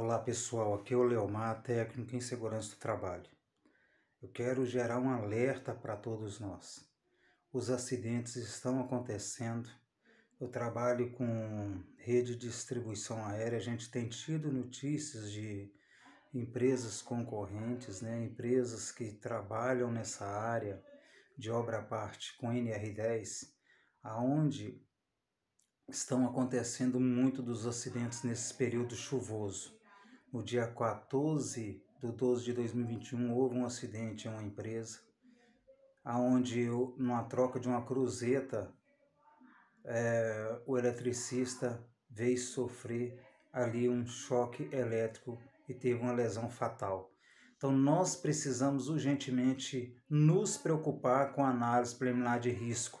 Olá pessoal, aqui é o Leomar, técnico em segurança do trabalho. Eu quero gerar um alerta para todos nós. Os acidentes estão acontecendo. Eu trabalho com rede de distribuição aérea, a gente tem tido notícias de empresas concorrentes, né? empresas que trabalham nessa área de obra à parte com NR10, aonde estão acontecendo muito dos acidentes nesse período chuvoso. No dia 14 de 12 de 2021, houve um acidente em uma empresa, onde, numa troca de uma cruzeta, é, o eletricista veio sofrer ali um choque elétrico e teve uma lesão fatal. Então, nós precisamos urgentemente nos preocupar com a análise preliminar de risco.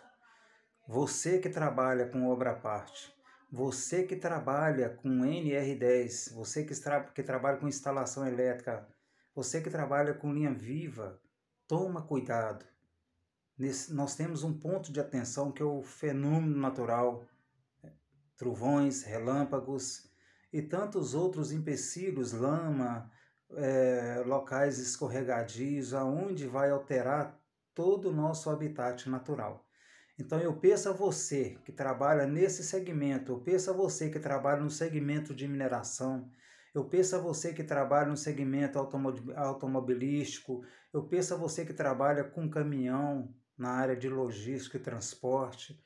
Você que trabalha com obra à parte, você que trabalha com NR10, você que, que trabalha com instalação elétrica, você que trabalha com linha viva, toma cuidado. Nesse, nós temos um ponto de atenção que é o fenômeno natural, né? trovões, relâmpagos e tantos outros empecilhos, lama, é, locais escorregadios, aonde vai alterar todo o nosso habitat natural. Então eu peço a você que trabalha nesse segmento, eu peço a você que trabalha no segmento de mineração, eu peço a você que trabalha no segmento automobilístico, eu peço a você que trabalha com caminhão na área de logística e transporte.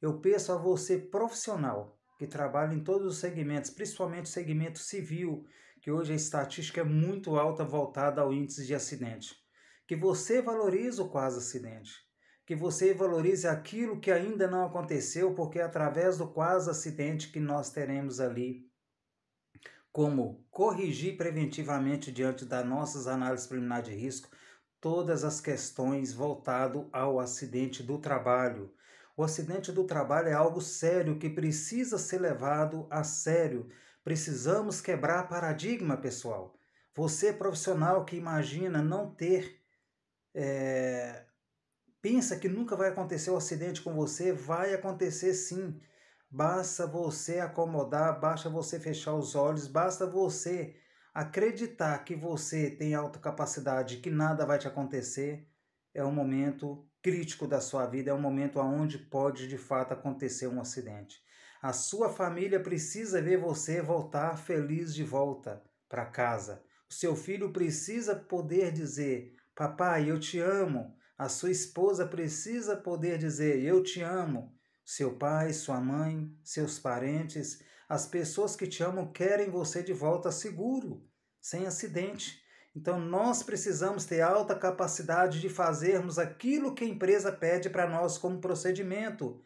Eu peço a você profissional que trabalha em todos os segmentos, principalmente o segmento civil, que hoje a estatística é muito alta voltada ao índice de acidente, que você valorize o quase acidente, que você valorize aquilo que ainda não aconteceu, porque é através do quase acidente que nós teremos ali, como corrigir preventivamente diante das nossas análises preliminares de risco todas as questões voltado ao acidente do trabalho. O acidente do trabalho é algo sério que precisa ser levado a sério. Precisamos quebrar paradigma, pessoal. Você profissional que imagina não ter é, pensa que nunca vai acontecer o um acidente com você, vai acontecer sim. Basta você acomodar, basta você fechar os olhos, basta você acreditar que você tem alta capacidade, que nada vai te acontecer. É um momento crítico da sua vida, é um momento onde pode de fato acontecer um acidente. A sua família precisa ver você voltar feliz de volta para casa. O seu filho precisa poder dizer: Papai, eu te amo. A sua esposa precisa poder dizer: Eu te amo. Seu pai, sua mãe, seus parentes, as pessoas que te amam querem você de volta seguro, sem acidente. Então nós precisamos ter alta capacidade de fazermos aquilo que a empresa pede para nós como procedimento.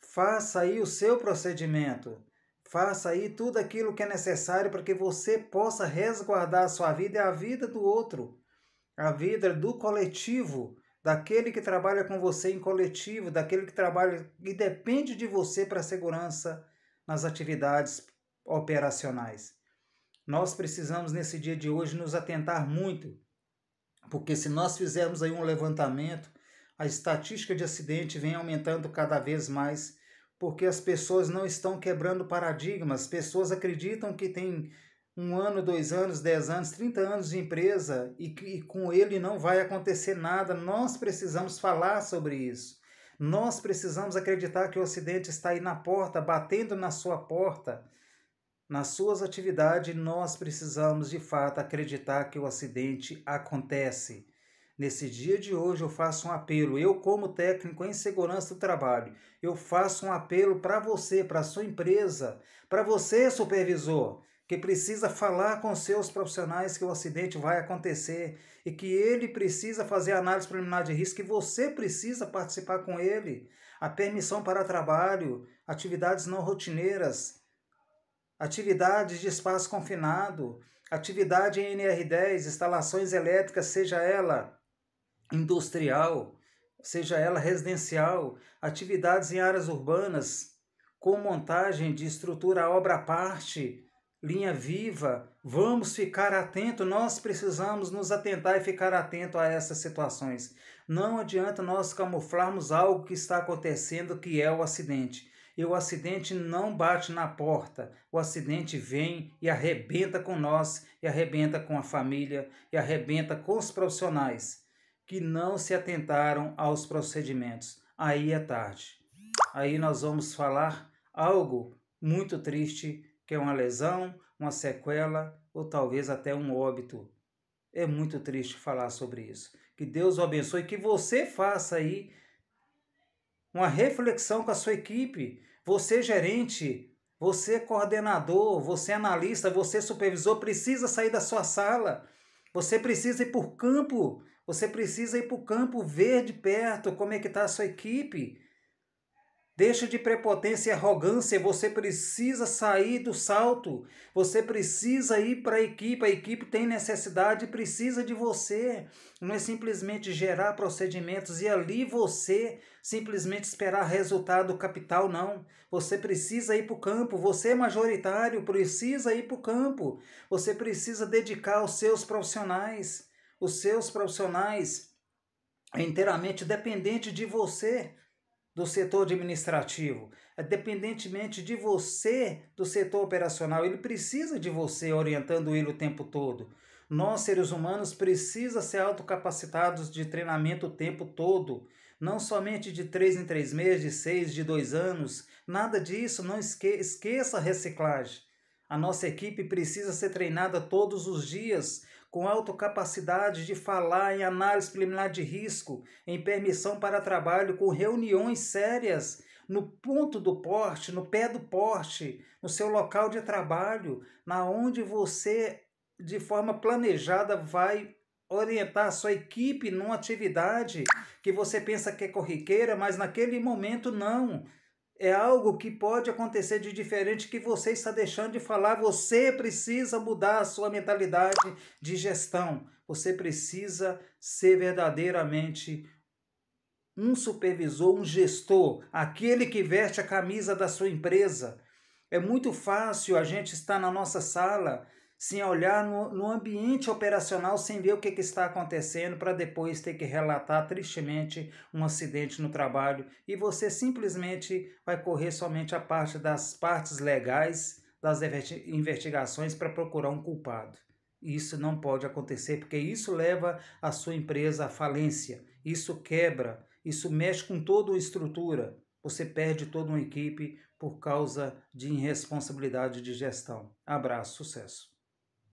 Faça aí o seu procedimento. Faça aí tudo aquilo que é necessário para que você possa resguardar a sua vida e a vida do outro, a vida do coletivo daquele que trabalha com você em coletivo, daquele que trabalha e depende de você para a segurança nas atividades operacionais. Nós precisamos nesse dia de hoje nos atentar muito, porque se nós fizermos aí um levantamento, a estatística de acidente vem aumentando cada vez mais, porque as pessoas não estão quebrando paradigmas, as pessoas acreditam que tem um ano, dois anos, dez anos, trinta anos de empresa e, e com ele não vai acontecer nada. Nós precisamos falar sobre isso. Nós precisamos acreditar que o Ocidente está aí na porta, batendo na sua porta. Nas suas atividades, nós precisamos de fato acreditar que o acidente acontece. Nesse dia de hoje, eu faço um apelo. Eu, como técnico em segurança do trabalho, eu faço um apelo para você, para a sua empresa, para você, supervisor que precisa falar com seus profissionais que o acidente vai acontecer e que ele precisa fazer análise preliminar de risco, que você precisa participar com ele. A permissão para trabalho, atividades não rotineiras, atividades de espaço confinado, atividade em NR10, instalações elétricas, seja ela industrial, seja ela residencial, atividades em áreas urbanas, com montagem de estrutura obra parte, linha viva, vamos ficar atento, nós precisamos nos atentar e ficar atento a essas situações. Não adianta nós camuflarmos algo que está acontecendo, que é o acidente. E o acidente não bate na porta, o acidente vem e arrebenta com nós, e arrebenta com a família, e arrebenta com os profissionais que não se atentaram aos procedimentos. Aí é tarde. Aí nós vamos falar algo muito triste que é uma lesão, uma sequela ou talvez até um óbito. É muito triste falar sobre isso. Que Deus o abençoe, que você faça aí uma reflexão com a sua equipe. Você, gerente, você, coordenador, você, analista, você, supervisor, precisa sair da sua sala. Você precisa ir por campo. Você precisa ir para o campo ver de perto como é que está a sua equipe. Deixa de prepotência e arrogância. Você precisa sair do salto. Você precisa ir para a equipe. A equipe tem necessidade e precisa de você. Não é simplesmente gerar procedimentos e ali você simplesmente esperar resultado capital, não. Você precisa ir para o campo. Você, é majoritário, precisa ir para o campo. Você precisa dedicar os seus profissionais. Os seus profissionais é inteiramente dependente de você do setor administrativo, é dependentemente de você do setor operacional, ele precisa de você orientando ele o tempo todo. Nós, seres humanos, precisa ser autocapacitados de treinamento o tempo todo, não somente de três em três meses, de seis, de dois anos, nada disso, não esque esqueça a reciclagem. A nossa equipe precisa ser treinada todos os dias com autocapacidade de falar em análise preliminar de risco, em permissão para trabalho, com reuniões sérias no ponto do porte, no pé do porte, no seu local de trabalho, na onde você de forma planejada vai orientar a sua equipe numa atividade que você pensa que é corriqueira, mas naquele momento não é algo que pode acontecer de diferente que você está deixando de falar. Você precisa mudar a sua mentalidade de gestão. Você precisa ser verdadeiramente um supervisor, um gestor, aquele que veste a camisa da sua empresa. É muito fácil a gente estar na nossa sala sem olhar no, no ambiente operacional, sem ver o que, que está acontecendo, para depois ter que relatar tristemente um acidente no trabalho. E você simplesmente vai correr somente a parte das partes legais das investigações para procurar um culpado. Isso não pode acontecer, porque isso leva a sua empresa à falência, isso quebra, isso mexe com toda a estrutura. Você perde toda uma equipe por causa de irresponsabilidade de gestão. Abraço, sucesso.